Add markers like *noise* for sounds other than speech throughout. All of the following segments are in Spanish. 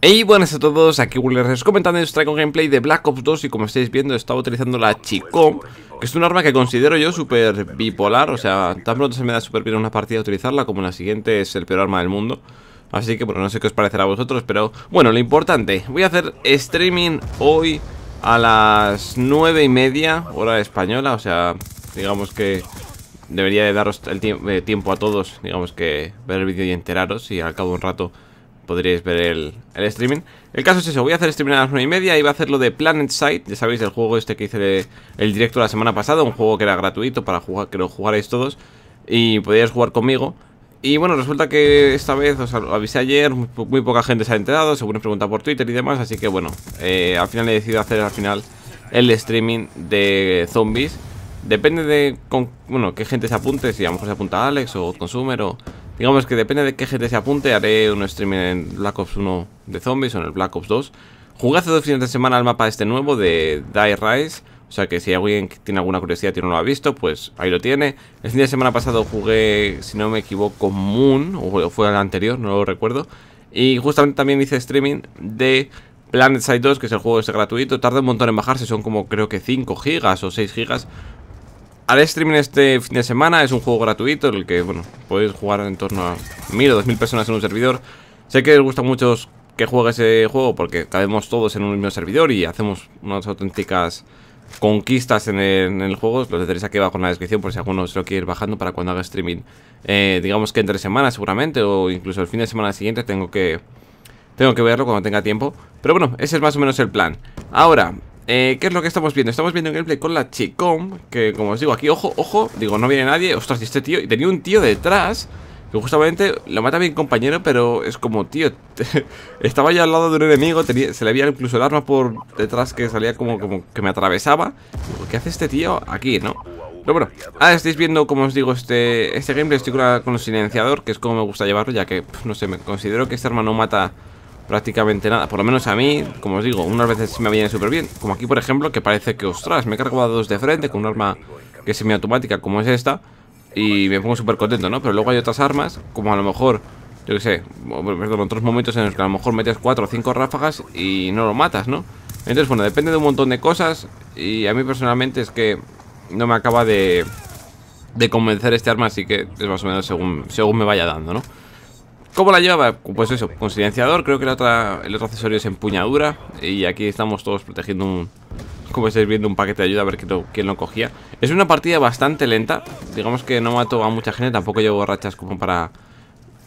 Hey, buenas a todos, aquí Willers comentando y os traigo gameplay de Black Ops 2 y como estáis viendo estaba utilizando la Chicom que es un arma que considero yo súper bipolar, o sea, tan pronto se me da súper bien una partida utilizarla como la siguiente es el peor arma del mundo Así que bueno, no sé qué os parecerá a vosotros, pero bueno, lo importante, voy a hacer streaming hoy a las 9 y media, hora española, o sea, digamos que debería de daros el eh, tiempo a todos, digamos que ver el vídeo y enteraros y al cabo de un rato podréis ver el, streaming. El caso es eso, voy a hacer streaming a las 9 y media y voy a hacer lo de Planet Side, ya sabéis, el juego este que hice el directo la semana pasada, un juego que era gratuito para jugar, que lo jugarais todos y podíais jugar conmigo. Y bueno, resulta que esta vez os avisé ayer, muy, poca gente se ha enterado, según he preguntado por Twitter y demás, así que bueno, eh, al final he decidido hacer al final el streaming de zombies. Depende de bueno, qué gente se apunte, si a lo mejor se apunta Alex o Consumer o, Digamos que depende de qué gente se apunte, haré un streaming en Black Ops 1 de zombies o en el Black Ops 2. Jugué hace dos fines de semana al mapa este nuevo de Die Rise. O sea que si alguien tiene alguna curiosidad y no lo ha visto, pues ahí lo tiene. El fin de semana pasado jugué, si no me equivoco, Moon, o fue el anterior, no lo recuerdo. Y justamente también hice streaming de Planet Side 2, que es el juego este gratuito. Tarda un montón en bajarse, son como creo que 5 gigas o 6 gigas haré streaming este fin de semana, es un juego gratuito, en el que, bueno, podéis jugar en torno a mil o dos mil personas en un servidor. Sé que les gusta mucho que juegue ese juego porque caemos todos en un mismo servidor y hacemos unas auténticas conquistas en el, juego. Los tendréis aquí abajo en la descripción por si alguno se lo quiere ir bajando para cuando haga streaming. Eh, digamos que entre semanas seguramente o incluso el fin de semana siguiente tengo que... Tengo que verlo cuando tenga tiempo. Pero bueno, ese es más o menos el plan. Ahora, eh, ¿Qué es lo que estamos viendo? Estamos viendo un gameplay con la Chicom Que como os digo, aquí, ojo, ojo Digo, no viene nadie, ostras, y este tío Y tenía un tío detrás Que justamente lo mata a mi compañero Pero es como, tío *laughs* Estaba ya al lado de un enemigo Se le había incluso el arma por detrás Que salía como, como que me atravesaba ¿qué hace este tío aquí, no? Pero bueno, ahora estáis viendo, como os digo, este, este gameplay Estoy con, el silenciador Que es como me gusta llevarlo Ya que, no sé, me considero que este arma no mata prácticamente nada. Por lo menos a mí, como os digo, unas veces me viene súper bien. Como aquí, por ejemplo, que parece que, ostras, me he cargado a dos de frente con un arma que es semiautomática como es esta. Y me pongo súper contento, ¿no? Pero luego hay otras armas, como a lo mejor, yo qué sé, perdón, pues otros momentos en los que a lo mejor metes cuatro o cinco ráfagas y no lo matas, ¿no? Entonces, bueno, depende de un montón de cosas. Y a mí personalmente es que no me acaba de, convencer este arma, así que es más o menos según, según me vaya dando, ¿no? ¿Cómo la llevaba? Pues eso, con creo que la otra, el otro accesorio es empuñadura Y aquí estamos todos protegiendo un... Como estáis viendo, un paquete de ayuda a ver quién lo, cogía Es una partida bastante lenta Digamos que no mato a mucha gente, tampoco llevo rachas como para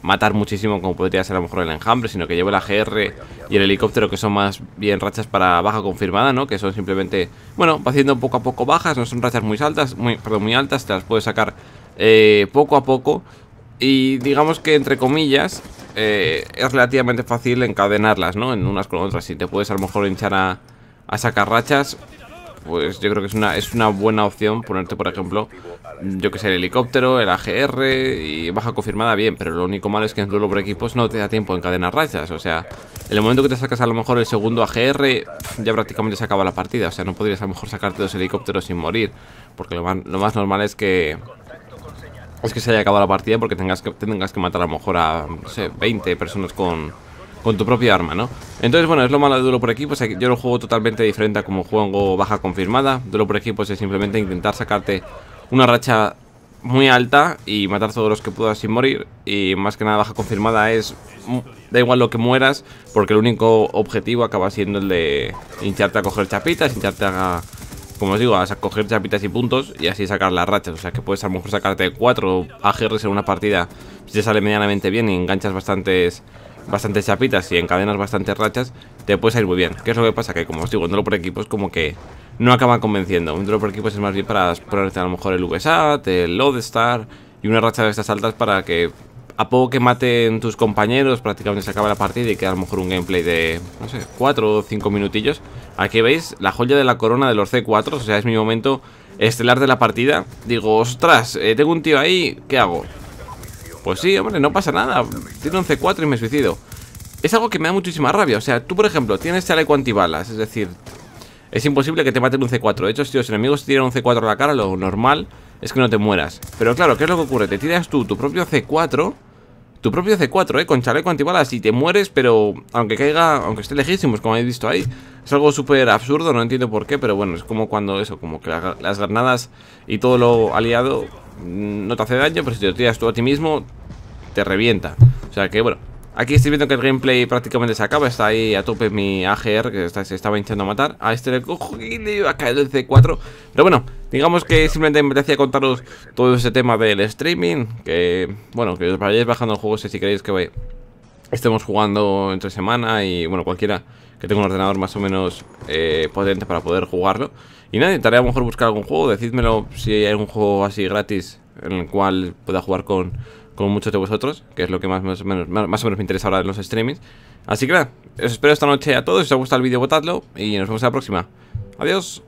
matar muchísimo como podría ser a lo mejor el enjambre, sino que llevo la GR y el helicóptero que son más bien rachas para baja confirmada, ¿no? Que son simplemente, bueno, va haciendo poco a poco bajas, no son rachas muy altas, muy, perdón, muy altas, te las puedes sacar eh, poco a poco y digamos que, entre comillas, eh, es relativamente fácil encadenarlas, ¿no? En unas con otras. Si te puedes a lo mejor hinchar a, sacar rachas, pues yo creo que es una, es una buena opción ponerte, por ejemplo, yo que sé, el helicóptero, el AGR y baja confirmada bien, pero lo único malo es que en duelo por equipos no te da tiempo a encadenar rachas, o sea, en el momento que te sacas a lo mejor el segundo AGR ya prácticamente se acaba la partida, o sea, no podrías a lo mejor sacarte dos helicópteros sin morir, porque lo lo más normal es que, es que se haya acabado la partida porque tengas que, tengas que matar a lo mejor a, no 20 personas con, tu propia arma, ¿no? Entonces, bueno, es lo malo de duelo por equipos, yo lo juego totalmente diferente a como juego baja confirmada. Duelo por equipos es simplemente intentar sacarte una racha muy alta y matar todos los que puedas sin morir. Y más que nada baja confirmada es... Mm, da igual lo que mueras, porque el único objetivo acaba siendo el de hincharte a coger chapitas, hincharte a como os digo, a coger chapitas y puntos y así sacar las rachas. O sea que puedes a lo mejor sacarte 4 AGRs en una partida si te sale medianamente bien y enganchas bastantes, bastantes chapitas y encadenas bastantes rachas, te puedes ir muy bien. ¿Qué es lo que pasa? Que como os digo, un drop por equipos como que no acaba convenciendo. Un drop por equipos es más bien para ponerte a lo mejor el VSAT, el Lodestar y una racha de estas altas para que a poco que maten tus compañeros prácticamente se acaba la partida y queda a lo mejor un gameplay de, no sé, 4 o 5 minutillos Aquí veis la joya de la corona de los C4, o sea, es mi momento estelar de la partida. Digo, ostras, eh, tengo un tío ahí, ¿qué hago? Pues sí, hombre, no pasa nada. Tiene un C4 y me suicido. Es algo que me da muchísima rabia. O sea, tú, por ejemplo, tienes chaleco antibalas, es decir, es imposible que te maten un C4. De hecho, si los enemigos te tiran un C4 a la cara, lo normal es que no te mueras. Pero claro, ¿qué es lo que ocurre? Te tiras tú tu propio C4 tu propio C4, ¿eh? Con chaleco antibalas y te mueres, pero aunque caiga, aunque esté lejísimos, como habéis visto ahí. Es algo súper absurdo, no entiendo por qué, pero bueno, es como cuando eso, como que las granadas y todo lo aliado mm, no te hace daño, pero si te tiras tú a ti mismo, te revienta. O sea que, bueno, Aquí estoy viendo que el gameplay prácticamente se acaba. Está ahí a tope mi AGR que se estaba intentando matar. A este le cojo y le a caer el C4. Pero bueno, digamos que simplemente me decía contaros todo ese tema del streaming. Que bueno, que os vayáis bajando el juego si queréis que estemos jugando entre semana y bueno, cualquiera que tenga un ordenador más o menos eh, potente para poder jugarlo. Y nada, intentaré a lo mejor buscar algún juego. Decídmelo si hay algún juego así gratis en el cual pueda jugar con como muchos de vosotros, que es lo que más, o menos me interesa ahora en los streamings. Así que nada, os espero esta noche a todos. Si os ha gustado el vídeo, votadlo y nos vemos la próxima. Adiós.